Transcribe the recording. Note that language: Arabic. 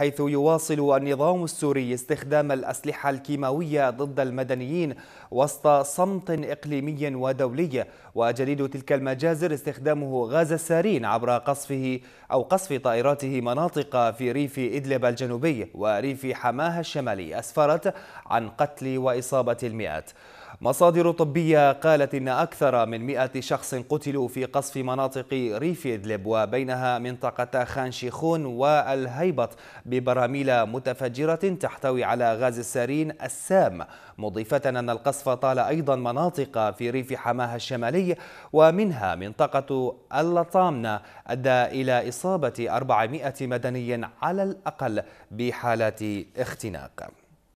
حيث يواصل النظام السوري استخدام الأسلحة الكيماوية ضد المدنيين وسط صمت إقليمي ودولي وجديد تلك المجازر استخدامه غاز السارين عبر قصفه أو قصف طائراته مناطق في ريف إدلب الجنوبي وريف حماها الشمالي أسفرت عن قتل وإصابة المئات مصادر طبية قالت إن أكثر من 100 شخص قتلوا في قصف مناطق ريف إدلب وبينها منطقة خان شيخون والهيبط ببراميل متفجرة تحتوي على غاز السارين السام مضيفة أن القصف طال أيضا مناطق في ريف حماها الشمالي ومنها منطقة اللطامنة أدى إلى إصابة 400 مدني على الأقل بحالات اختناق